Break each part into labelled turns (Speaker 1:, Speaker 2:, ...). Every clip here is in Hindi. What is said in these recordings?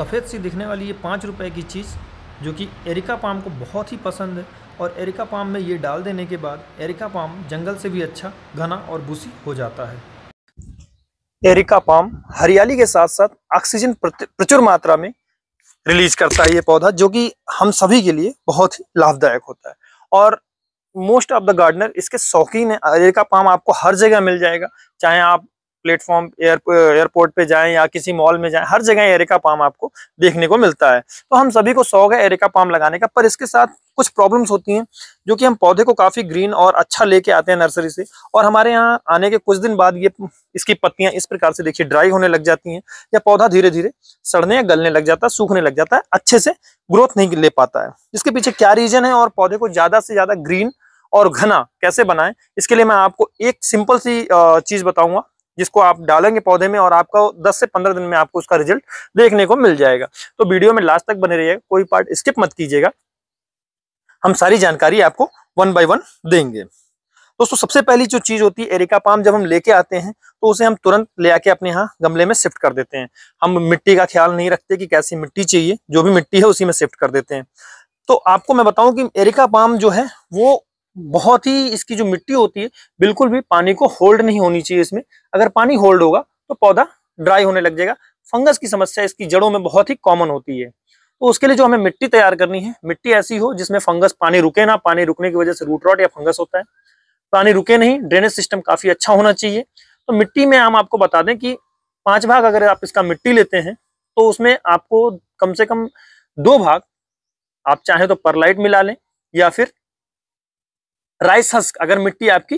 Speaker 1: सफ़ेद सी दिखने वाली ये पाँच रुपये की चीज़ जो कि एरिका पाम को बहुत ही पसंद है और एरिका पाम में ये डाल देने के बाद एरिका पाम जंगल से भी अच्छा घना और बुसी हो जाता है एरिका पाम हरियाली के साथ साथ ऑक्सीजन प्रचुर मात्रा में रिलीज करता है ये पौधा जो कि हम सभी के लिए बहुत ही लाभदायक होता है और मोस्ट ऑफ द गार्डनर इसके शौकीन है एरिका पाम आपको हर जगह मिल जाएगा चाहे आप प्लेटफॉर्म एयरपोर्ट पे जाएं या किसी मॉल में जाएं हर जगह एरिका पाम आपको देखने को मिलता है तो हम सभी को शौक है एरिका पाम लगाने का पर इसके साथ कुछ प्रॉब्लम्स होती हैं जो कि हम पौधे को काफ़ी ग्रीन और अच्छा लेके आते हैं नर्सरी से और हमारे यहाँ आने के कुछ दिन बाद ये इसकी पत्तियां इस प्रकार से देखिए ड्राई होने लग जाती हैं या पौधा धीरे धीरे सड़ने या गलने लग जाता है सूखने लग जाता है अच्छे से ग्रोथ नहीं ले पाता है इसके पीछे क्या रीजन है और पौधे को ज़्यादा से ज़्यादा ग्रीन और घना कैसे बनाएं इसके लिए मैं आपको एक सिंपल सी चीज़ बताऊंगा जिसको आप डालेंगे पौधे में और आपका 10 से 15 दिन में आपको उसका रिजल्ट देखने को मिल जाएगा तो वीडियो में लास्ट तक बने रहिएगा कोई पार्ट स्किप मत कीजिएगा हम सारी जानकारी आपको वन बाय वन देंगे दोस्तों तो सबसे पहली जो चीज होती है एरिका पाम जब हम लेके आते हैं तो उसे हम तुरंत ले आके अपने यहाँ गमले में शिफ्ट कर देते हैं हम मिट्टी का ख्याल नहीं रखते कि कैसी मिट्टी चाहिए जो भी मिट्टी है उसी में शिफ्ट कर देते हैं तो आपको मैं बताऊं कि एरिका पाम जो है वो बहुत ही इसकी जो मिट्टी होती है बिल्कुल भी पानी को होल्ड नहीं होनी चाहिए इसमें अगर पानी होल्ड होगा तो पौधा ड्राई होने लग जाएगा फंगस की समस्या इसकी जड़ों में बहुत ही कॉमन होती है तो उसके लिए जो हमें मिट्टी तैयार करनी है मिट्टी ऐसी हो जिसमें फंगस पानी रुके ना पानी रुकने की वजह से रूट रॉट या फंगस होता है पानी रुके नहीं ड्रेनेज सिस्टम काफी अच्छा होना चाहिए तो मिट्टी में हम आपको बता दें कि पांच भाग अगर आप इसका मिट्टी लेते हैं तो उसमें आपको कम से कम दो भाग आप चाहे तो परलाइट मिला लें या फिर राइस हस्क अगर मिट्टी आपकी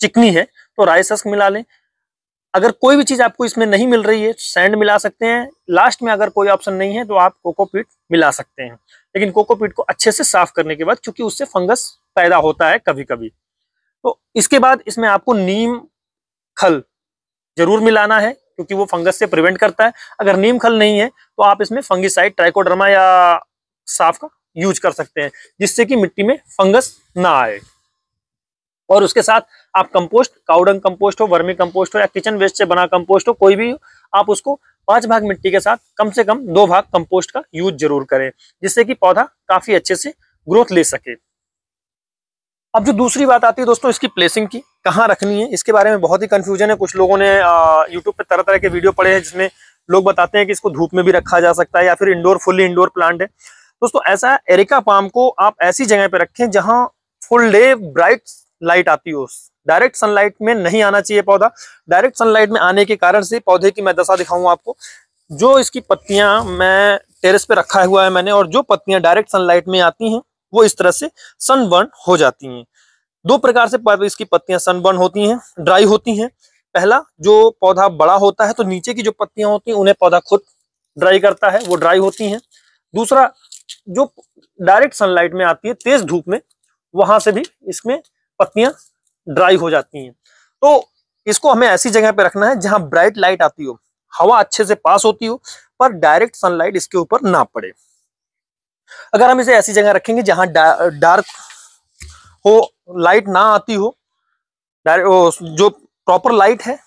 Speaker 1: चिकनी है तो राइस हस्क मिला लें अगर कोई भी चीज आपको इसमें नहीं मिल रही है सैंड मिला सकते हैं लास्ट में अगर कोई ऑप्शन नहीं है तो आप कोकोपीट मिला सकते हैं लेकिन कोकोपीट को अच्छे से साफ करने के बाद चूंकि उससे फंगस पैदा होता है कभी कभी तो इसके बाद इसमें आपको नीम खल जरूर मिलाना है क्योंकि वो फंगस से प्रिवेंट करता है अगर नीम खल नहीं है तो आप इसमें फंगिसाइड ट्राइकोड्रमा या साफ का यूज कर सकते हैं जिससे कि मिट्टी में फंगस ना आए और उसके साथ आप कंपोस्ट काउडंग कंपोस्ट हो वर्मी कंपोस्ट हो या किचन वेस्ट से बना कंपोस्ट हो कोई भी आप उसको पांच भाग मिट्टी के साथ कम से कम दो भाग कंपोस्ट का यूज जरूर करें जिससे कि पौधा काफी अच्छे से ग्रोथ ले सके अब जो दूसरी बात आती है दोस्तों इसकी प्लेसिंग की कहाँ रखनी है इसके बारे में बहुत ही कंफ्यूजन है कुछ लोगों ने यूट्यूब पर तरह तरह के वीडियो पड़े हैं जिसमें लोग बताते हैं कि इसको धूप में भी रखा जा सकता है या फिर इंडोर फुल्ली इंडोर प्लांट है दोस्तों ऐसा एरिका पाम को आप ऐसी जगह पे रखें जहां फुल डे ब्राइट लाइट आती हो डायरेक्ट सनलाइट में नहीं आना चाहिए पौधा डायरेक्ट सनलाइट में आने के कारण से पौधे की मैं दशा दिखाऊंगा आपको जो इसकी पत्तियां मैं टेरेस पे रखा हुआ है मैंने और जो पत्तियां डायरेक्ट सनलाइट में आती हैं वो इस तरह से सनबर्न हो जाती हैं दो प्रकार से इसकी पत्तियां सनबर्न होती हैं ड्राई होती हैं पहला जो पौधा बड़ा होता है तो नीचे की जो पत्तियां होती हैं उन्हें पौधा खुद ड्राई करता है वो ड्राई होती हैं दूसरा जो डायरेक्ट सनलाइट में आती है तेज धूप में वहां से भी इसमें पत्तियां ड्राई हो जाती हैं तो इसको हमें ऐसी जगह पे रखना है जहां ब्राइट लाइट आती हो हवा अच्छे से पास होती हो पर डायरेक्ट सनलाइट इसके ऊपर ना पड़े अगर हम इसे ऐसी जगह रखेंगे जहां डार्क हो लाइट ना आती हो जो प्रॉपर लाइट है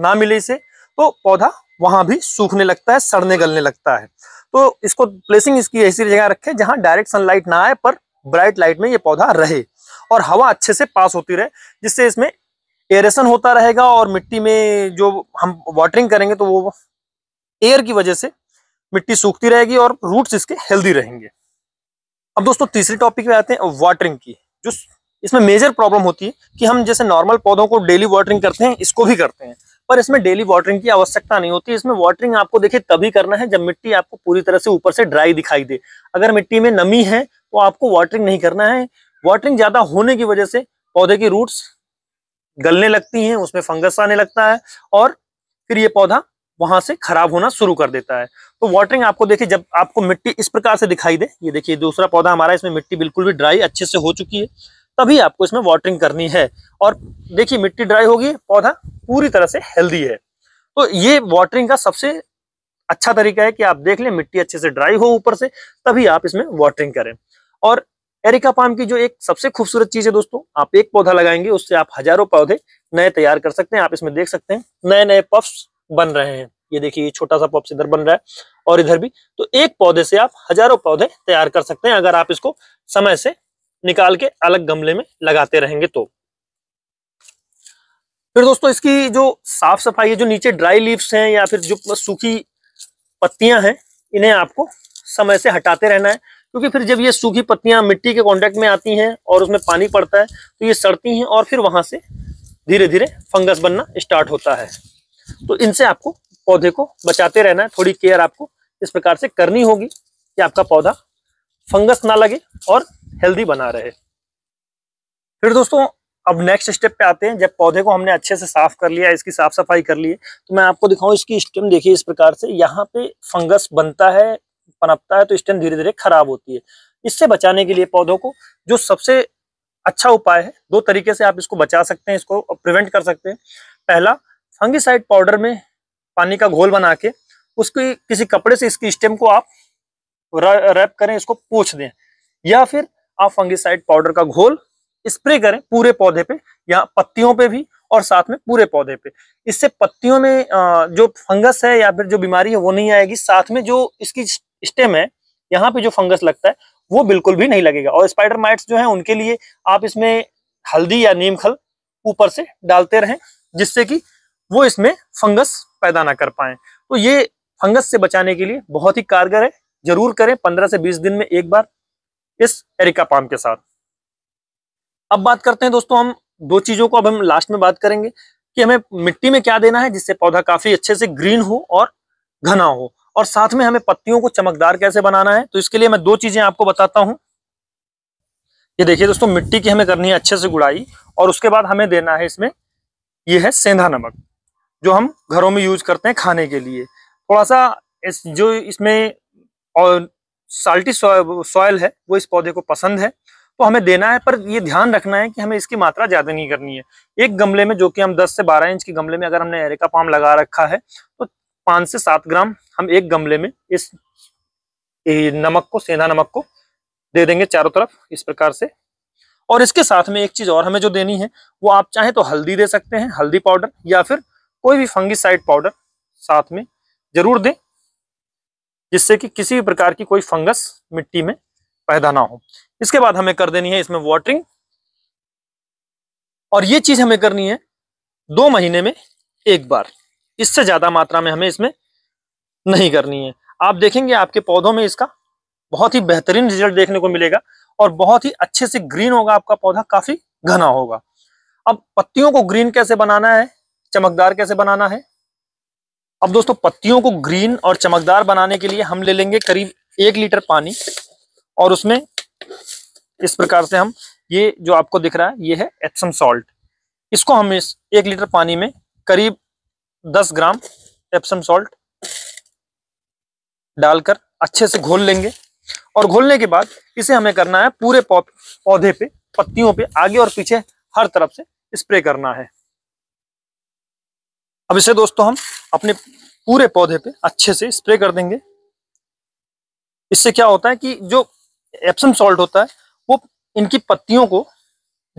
Speaker 1: ना मिले इसे तो पौधा वहां भी सूखने लगता है सड़ने गलने लगता है तो इसको प्लेसिंग इसकी ऐसी जगह रखें जहां डायरेक्ट सनलाइट ना आए पर ब्राइट लाइट में ये पौधा रहे और हवा अच्छे से पास होती रहे जिससे इसमें एरेशन होता रहेगा और मिट्टी में जो हम वाटरिंग करेंगे तो वो एयर की वजह से मिट्टी सूखती रहेगी और रूट्स इसके हेल्दी रहेंगे अब दोस्तों तीसरे टॉपिक में आते हैं वाटरिंग की जो इसमें मेजर प्रॉब्लम होती है कि हम जैसे नॉर्मल पौधों को डेली वाटरिंग करते हैं इसको भी करते हैं पर इसमें डेली वाटरिंग की आवश्यकता नहीं होती इसमें वाटरिंग आपको देखिए तभी करना है जब मिट्टी आपको पूरी तरह से ऊपर से ड्राई दिखाई दे अगर मिट्टी में नमी है तो आपको वाटरिंग नहीं करना है वाटरिंग ज्यादा होने की वजह से पौधे की रूट्स गलने लगती हैं उसमें फंगस आने लगता है और फिर ये पौधा वहां से खराब होना शुरू कर देता है तो वाटरिंग आपको देखिए जब आपको मिट्टी इस प्रकार से दिखाई दे ये देखिए दूसरा पौधा हमारा इसमें मिट्टी बिल्कुल भी ड्राई अच्छे से हो चुकी है तभी आपको इसमें वाटरिंग करनी है और देखिए मिट्टी ड्राई होगी पौधा पूरी तरह से हेल्दी है तो ये वाटरिंग का सबसे अच्छा तरीका है कि आप देख लें मिट्टी अच्छे से ड्राई हो ऊपर से तभी आप इसमें वाटरिंग करें और एरिका पाम की जो एक सबसे खूबसूरत चीज है दोस्तों आप एक पौधा लगाएंगे उससे आप हजारों पौधे नए तैयार कर सकते हैं आप इसमें देख सकते हैं नए नए पफ्स बन रहे हैं ये देखिए ये छोटा सा पफ्स इधर बन रहा है और इधर भी तो एक पौधे से आप हजारों पौधे तैयार कर सकते हैं अगर आप इसको समय से निकाल के अलग गमले में लगाते रहेंगे तो फिर दोस्तों इसकी जो साफ सफाई है जो नीचे ड्राई लीव्स हैं या फिर जो सूखी पत्तियां हैं इन्हें आपको समय से हटाते रहना है क्योंकि फिर जब ये सूखी पत्तियां मिट्टी के कांटेक्ट में आती हैं और उसमें पानी पड़ता है तो ये सड़ती हैं और फिर वहां से धीरे धीरे फंगस बनना स्टार्ट होता है तो इनसे आपको पौधे को बचाते रहना है थोड़ी केयर आपको इस प्रकार से करनी होगी कि आपका पौधा फंगस ना लगे और हेल्दी बना रहे फिर दोस्तों अब नेक्स्ट स्टेप पे आते हैं जब पौधे को हमने अच्छे से साफ कर लिया इसकी साफ सफाई कर ली तो मैं आपको दिखाऊं इसकी स्टेम देखिए इस प्रकार से यहाँ पे फंगस बनता है पनपता है तो स्टेम धीरे धीरे खराब होती है इससे बचाने के लिए पौधों को जो सबसे अच्छा उपाय है दो तरीके से आप इसको बचा सकते हैं इसको प्रिवेंट कर सकते हैं पहला फंगिसाइड पाउडर में पानी का घोल बना के उसकी किसी कपड़े से इसकी स्टेम को आप रैप करें इसको पोछ दें या फिर आप फंगिसाइड पाउडर का घोल स्प्रे करें पूरे पौधे पे या पत्तियों पे भी और साथ में पूरे पौधे पे इससे पत्तियों में जो फंगस है या फिर जो बीमारी है वो नहीं आएगी साथ में जो इसकी स्टेम है यहाँ पे जो फंगस लगता है वो बिल्कुल भी नहीं लगेगा और स्पाइडर माइट्स जो है उनके लिए आप इसमें हल्दी या नीम खल ऊपर से डालते रहें जिससे कि वो इसमें फंगस पैदा ना कर पाए तो ये फंगस से बचाने के लिए बहुत ही कारगर है जरूर करें पंद्रह से बीस दिन में एक बार इस एरिका पाम के साथ अब बात करते हैं दोस्तों हम दो चीजों को अब हम लास्ट में बात करेंगे कि हमें मिट्टी में क्या देना है जिससे पौधा काफी अच्छे से ग्रीन हो और घना हो और साथ में हमें पत्तियों को चमकदार कैसे बनाना है तो इसके लिए मैं दो चीजें आपको बताता हूं ये देखिए दोस्तों मिट्टी की हमें करनी है अच्छे से गुड़ाई और उसके बाद हमें देना है इसमें ये है सेंधा नमक जो हम घरों में यूज करते हैं खाने के लिए थोड़ा सा इस जो इसमें और साल्टी सॉयल है वो इस पौधे को पसंद है तो हमें देना है पर ये ध्यान रखना है कि हमें इसकी मात्रा ज़्यादा नहीं करनी है एक गमले में जो कि हम 10 से 12 इंच के गमले में अगर हमने एरे का पाम लगा रखा है तो 5 से सात ग्राम हम एक गमले में इस नमक को सेंधा नमक को दे देंगे चारों तरफ इस प्रकार से और इसके साथ में एक चीज़ और हमें जो देनी है वो आप चाहें तो हल्दी दे सकते हैं हल्दी पाउडर या फिर कोई भी फंगिसाइड पाउडर साथ में ज़रूर दें जिससे कि किसी भी प्रकार की कोई फंगस मिट्टी में पैदा ना हो इसके बाद हमें कर देनी है इसमें वाटरिंग और ये चीज हमें करनी है दो महीने में एक बार इससे ज्यादा मात्रा में हमें इसमें नहीं करनी है आप देखेंगे आपके पौधों में इसका बहुत ही बेहतरीन रिजल्ट देखने को मिलेगा और बहुत ही अच्छे से ग्रीन होगा आपका पौधा काफी घना होगा अब पत्तियों को ग्रीन कैसे बनाना है चमकदार कैसे बनाना है अब दोस्तों पत्तियों को ग्रीन और चमकदार बनाने के लिए हम ले लेंगे करीब एक लीटर पानी और उसमें इस प्रकार से हम ये जो आपको दिख रहा है ये है एप्सम सॉल्ट इसको हम इस एक लीटर पानी में करीब 10 ग्राम एप्सम सॉल्ट डालकर अच्छे से घोल लेंगे और घोलने के बाद इसे हमें करना है पूरे पौधे पे पत्तियों पे आगे और पीछे हर तरफ से स्प्रे करना है अब इसे दोस्तों हम अपने पूरे पौधे पे अच्छे से स्प्रे कर देंगे इससे क्या होता है कि जो एप्सम सॉल्ट होता है वो इनकी पत्तियों को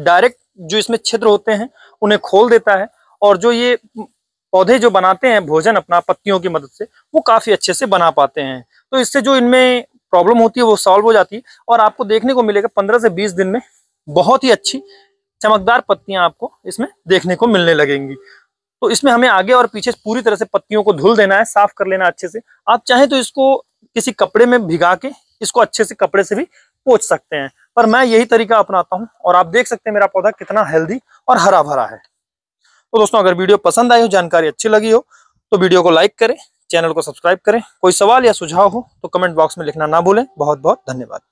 Speaker 1: डायरेक्ट जो इसमें छिद्र होते हैं उन्हें खोल देता है और जो ये पौधे जो बनाते हैं भोजन अपना पत्तियों की मदद से वो काफ़ी अच्छे से बना पाते हैं तो इससे जो इनमें प्रॉब्लम होती है वो सॉल्व हो जाती है और आपको देखने को मिलेगा पंद्रह से बीस दिन में बहुत ही अच्छी चमकदार पत्तियां आपको इसमें देखने को मिलने लगेंगी तो इसमें हमें आगे और पीछे पूरी तरह से पत्तियों को धुल देना है साफ कर लेना अच्छे से आप चाहें तो इसको किसी कपड़े में भिगा के इसको अच्छे से कपड़े से भी पोच सकते हैं पर मैं यही तरीका अपनाता हूं और आप देख सकते हैं मेरा पौधा कितना हेल्दी और हरा भरा है तो दोस्तों अगर वीडियो पसंद आई हो जानकारी अच्छी लगी हो तो वीडियो को लाइक करें चैनल को सब्सक्राइब करें कोई सवाल या सुझाव हो तो कमेंट बॉक्स में लिखना ना भूलें बहुत बहुत धन्यवाद